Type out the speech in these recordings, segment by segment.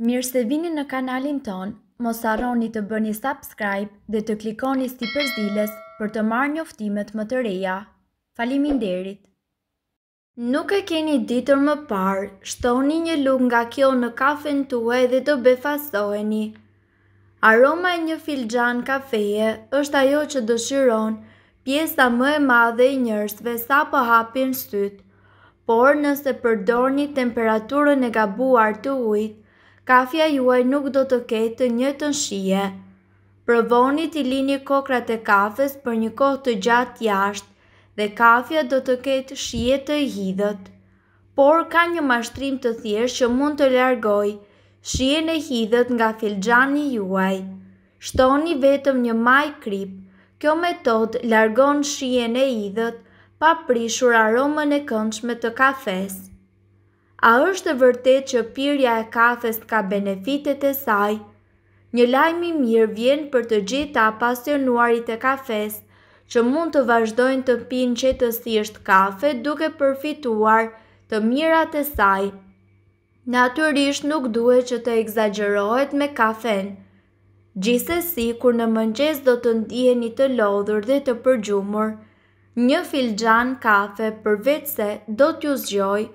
Mirë se vini në kanalin ton, mos arroni të bëni subscribe dhe të klikoni sti përzdiles për të marrë një më të reja. Falimin derit! Nuk e keni ditër më parë, shtoni një lukë nga kjo në kafen tue dhe të befasoheni. Aroma e një filgjan kafeje është ajo që dëshiron pjesa më e madhe i njërsve sa po hapin sëtë, por nëse përdorni temperaturën e gabuar të ujtë, kafja juaj nuk do të ketë një të nshije. Provoni të lini kokrat e kafes për një kohë të gjatë jashtë dhe kafja do të ketë shije të hidhët. Por ka një mashtrim të thjesht që mund të largoj, shie në hidhët nga filgjani juaj. Shtoni vetëm një maj krip, kjo metod largon shie në hidhët pa prishur aromën e këndshme të kafesë. A është e vërtet që pirja e kafes ka benefitet e saj? Një lajmi mirë vjen për të gjitha pasionuarit e kafes, që mund të vazhdojnë të pin që të sisht kafe duke përfituar të mirat e saj. Naturisht nuk duhet që të egzagerohet me kafen. Gjise si, kur në mëngjes do të ndiheni të lodhur dhe të përgjumur, një filgjan kafe përvecë do t'ju zgjojë,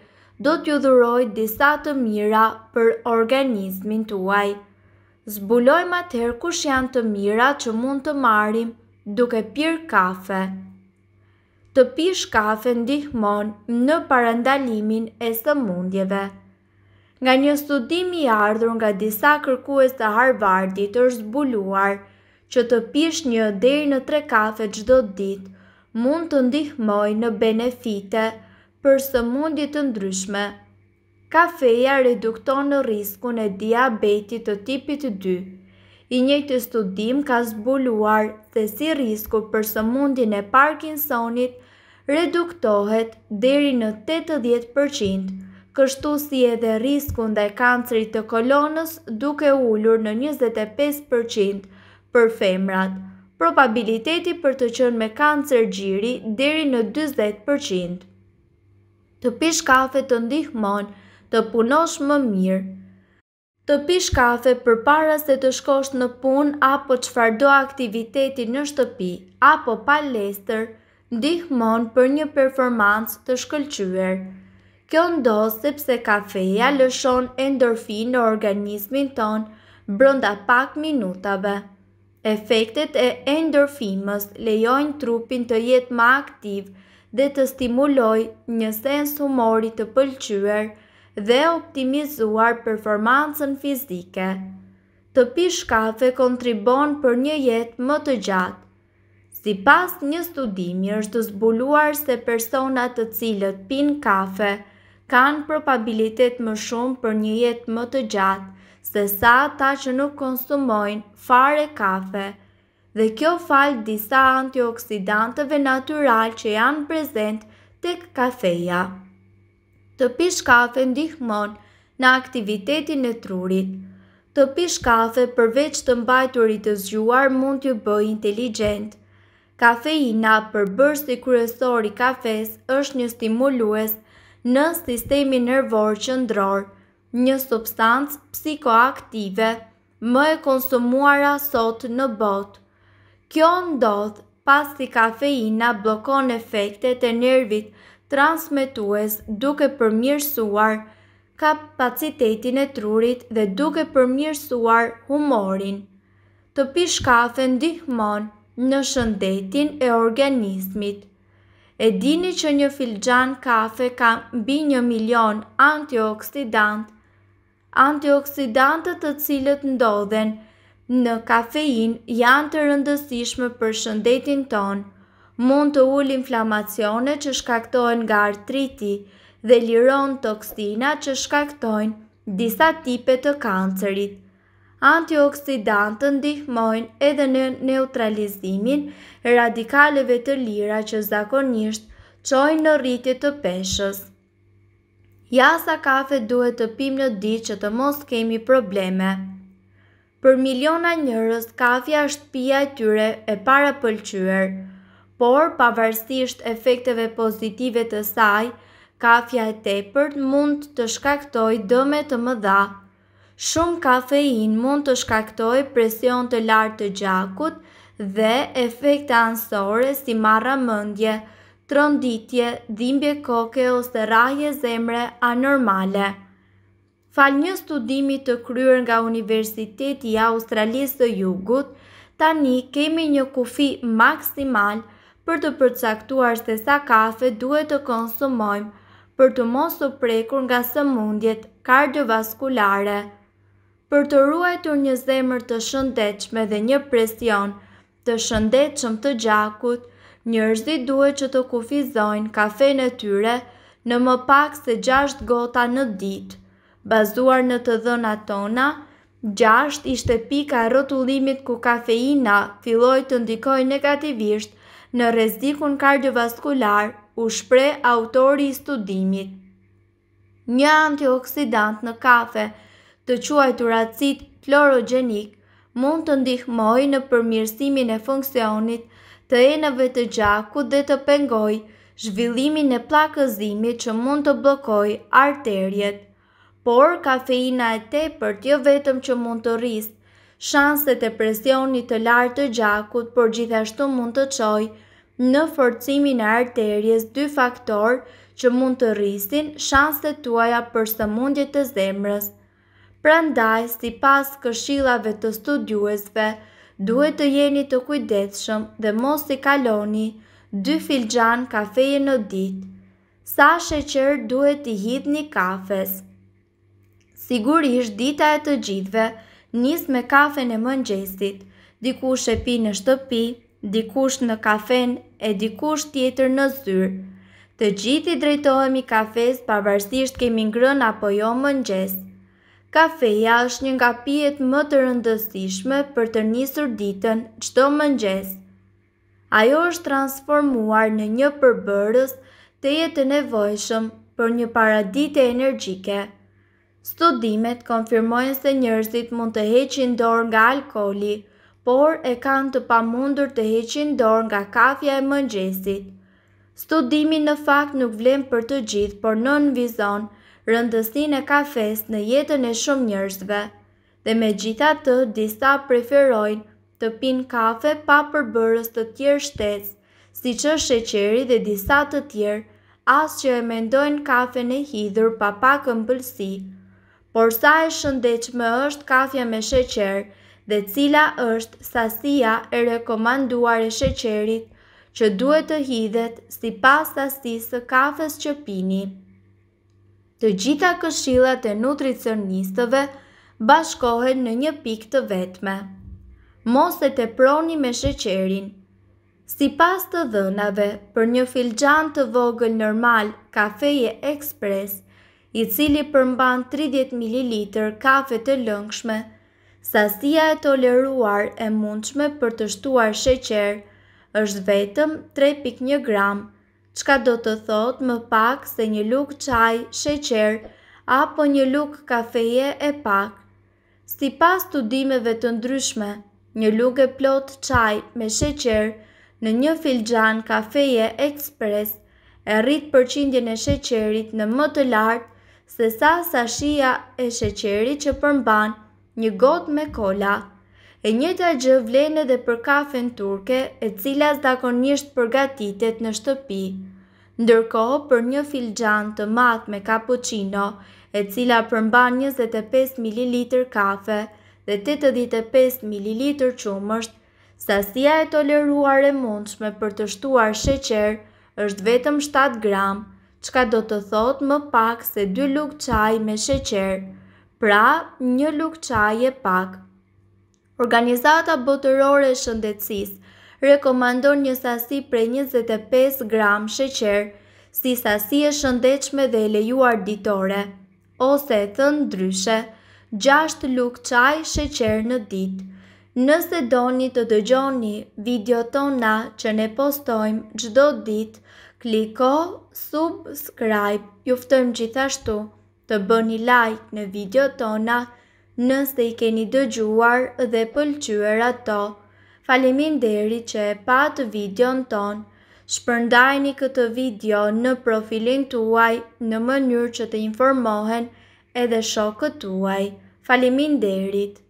do t'ju dhuroj disa të mira për organizmin të uaj. Zbulojmë atëherë kush janë të mira që mund të marim duke pirë kafe. Të pish kafe ndihmon në parandalimin e së mundjeve. Nga një studim i ardhur nga disa kërkues të Harvardit është zbuluar që të pish një deri në tre kafe çdo ditë mund të ndihmojë në benefite të për mundit të ndryshme. Kafeja redukton në risku e diabetit të tipit 2. I njëjtë studim ka zbuluar se si risku për mundin e Parkinsonit reduktohet deri në 80%, kështu si edhe risku ndaj kancerit të kolonës duke ullur në 25% për femrat, probabiliteti për të qënë me kancer gjiri deri në 20% të pish kafe të ndihmon, të punosh më mirë. Të pish kafe për para se të shkosh në pun apo që fardo aktiviteti në shtëpi apo lester, ndihmon për një performans të shkëllqyër. Kjo ndosë sepse kafeja lëshon endorfin në organismin tonë brënda pak minutave. Efektet e endorfimës lejojnë trupin të jetë ma aktivë dhe të stimuloj një sens humori të pëlqyër dhe optimizuar performancën fizike. Të pish kafe kontribon për një jet më të gjatë. Si pas një studimi është të zbuluar se personat të cilët pin kafe kanë probabilitet më shumë për një jet më të gjatë se sa ta që nuk konsumojnë fare kafe, dhe kjo fal disa antioksidantëve natural që janë prezent tek kafeja. Të pish kafe ndihmon në aktivitetin e trurit. Të pish kafe përveç të mbajturit të zgjuar mund të bëj inteligent. Kafeina për bërsi kryesori kafes është një stimulues në sistemi nërvor që ndror, një substancë psikoaktive më e konsumuara sot në botë. Kjo ndodh pas si kafeina blokon efektet e nervit transmitues duke përmirësuar kapacitetin e trurit dhe duke përmirësuar humorin. Të pish kafe ndihmon në shëndetin e organismit. E dini që një filxhan kafe ka mbi 1 milion antioksidant. Antioksidantët të cilët ndodhen në kafein janë të rëndësishme për shëndetin tonë, mund të ullë inflamacione që shkaktojnë nga artriti dhe liron toksina që shkaktojnë disa tipe të kancerit. Antioksidantë ndihmojnë edhe në neutralizimin radikaleve të lira që zakonisht qojnë në rritje të peshës. Ja sa kafe duhet të pim në ditë që të mos kemi probleme. Për miliona njërës, kafja është pia e tyre e para pëlqyër, por pavarësisht efekteve pozitive të saj, kafja e tepërt mund të shkaktoj dëme të më dha. Shumë kafein mund të shkaktoj presion të lartë të gjakut dhe efekte ansore si marra mëndje, tronditje, dhimbje koke ose rahje zemre anormale. Fal një studimi të kryer nga Universiteti i Australisë së Jugut, tani kemi një kufi maksimal për të përcaktuar se sa kafe duhet të konsumojmë për të mos u prekur nga sëmundjet kardiovaskulare. Për të ruajtur një zemër të shëndetshme dhe një presion të shëndetshëm të gjakut, njerëzit duhet që të kufizojnë kafe e tyre në më pak se 6 gota në ditë bazuar në të dhëna tona, gjasht ishte pika rotullimit ku kafeina filloj të ndikoj negativisht në rezikun kardiovaskular u shpre autori i studimit. Një antioksidant në kafe të quaj të racit klorogenik mund të ndihmoj në përmirësimin e funksionit të enëve të gjaku dhe të pengoj zhvillimin e plakëzimit që mund të blokoj arterjet por kafeina e te për tjo vetëm që mund të rrist, shanset e presionit të lartë të gjakut, por gjithashtu mund të qoj në forcimin e arterjes dy faktor që mund të rristin shanset tuaja për së të zemrës. Prandaj, si pas këshilave të studiuesve, duhet të jeni të kujdetshëm dhe mos të kaloni dy filxan kafeje në ditë. Sa sheqer duhet të hidhni kafes? Sigurisht dita e të gjithve nis me kafen e mëngjesit, dikush e pi në shtëpi, dikush në kafen e dikush tjetër në zyrë. Të gjithi drejtohemi kafes pavarësisht kemi ngrën apo jo mëngjes. Kafeja është një nga pijet më të rëndësishme për të nisur ditën qëto mëngjes. Ajo është transformuar në një përbërës të jetë nevojshëm për një paradite energjike. Studimet konfirmojnë se njërzit mund të heqin dorë nga alkoli, por e kanë të pamundur të heqin dorë nga kafja e mëngjesit. Studimi në fakt nuk vlen për të gjithë, por në vizon rëndësin e kafes në jetën e shumë njërzve, dhe me gjitha të disa preferojnë të pinë kafe pa përbërës të tjerë shtetës, si që sheqeri dhe disa të tjerë, as që e mendojnë kafe në hidhur pa pakën pëlsi, por sa e shëndechme është kafja me sheqer dhe cila është sasia e rekomanduar e sheqerit që duhet të hidhet si pas sasisë kafes që pini. Të gjitha këshillat e nutricionistëve bashkohen në një pikë të vetme. Mos e teproni me sheqerin. Si pas të dhënave, për një filxan të vogël normal, kafeje ekspres, i cili përmban 30 ml kafe të lëngshme, sasia e toleruar e mundshme për të shtuar sheqer është vetëm 3.1 g, çka do të thotë më pak se një lugë çaj sheqer apo një lugë kafeje e pak. Si pas studimeve të ndryshme, një lugë e plot qaj me sheqer në një filgjan kafeje ekspres e rrit përqindjen e sheqerit në më të lartë se sa sashia e sheqeri që përmban një got me kola. E njëta gjë vlen edhe për kafen turke e cila zakonisht përgatitet në shtëpi. Ndërkohë për një filxhan të madh me cappuccino, e cila përmban 25 ml kafe dhe 85 ml qumësht, sasia e toleruar e mundshme për të shtuar sheqer është vetëm 7 gramë, qka do të thot më pak se 2 luk qaj me sheqer, pra 1 luk qaj e pak. Organizata Botërore Shëndetsis rekomandon një sasi prej 25 gram sheqer, si sasi e shëndechme dhe lejuar ditore, ose thënë dryshe, 6 luk qaj sheqer në ditë. Nëse doni të dëgjoni video tona që ne postojmë gjdo ditë, kliko subscribe. Juftojmë gjithashtu të bëni like në video tona nëse i keni dëgjuar dhe pëlqyër ato. Falimin deri që e patë video në tonë. Shpërndajni këtë video në profilin tuaj në mënyrë që të informohen edhe shokët tuaj. Falimin derit.